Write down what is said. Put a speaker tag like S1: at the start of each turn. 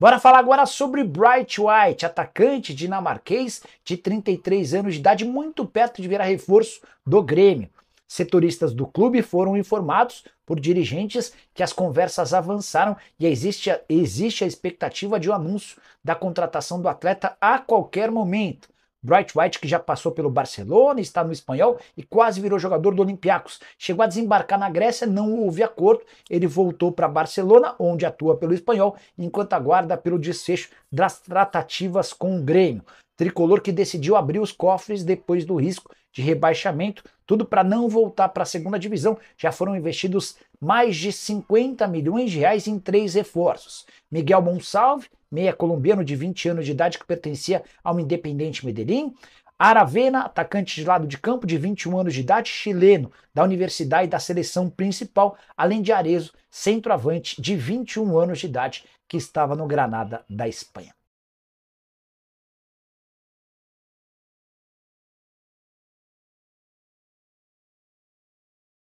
S1: Bora falar agora sobre Bright White, atacante dinamarquês de 33 anos de idade, muito perto de virar reforço do Grêmio. Setoristas do clube foram informados por dirigentes que as conversas avançaram e existe a, existe a expectativa de um anúncio da contratação do atleta a qualquer momento. Bright White, que já passou pelo Barcelona, está no espanhol e quase virou jogador do Olympiacos. Chegou a desembarcar na Grécia, não houve acordo. Ele voltou para Barcelona, onde atua pelo espanhol, enquanto aguarda pelo desfecho das tratativas com o Grêmio tricolor que decidiu abrir os cofres depois do risco de rebaixamento, tudo para não voltar para a segunda divisão. Já foram investidos mais de 50 milhões de reais em três reforços. Miguel Gonçalves, meia colombiano de 20 anos de idade que pertencia ao Independente Medellín. Aravena, atacante de lado de campo de 21 anos de idade, chileno, da universidade e da seleção principal, além de Arezo, centroavante de 21 anos de idade, que estava no
S2: Granada da Espanha.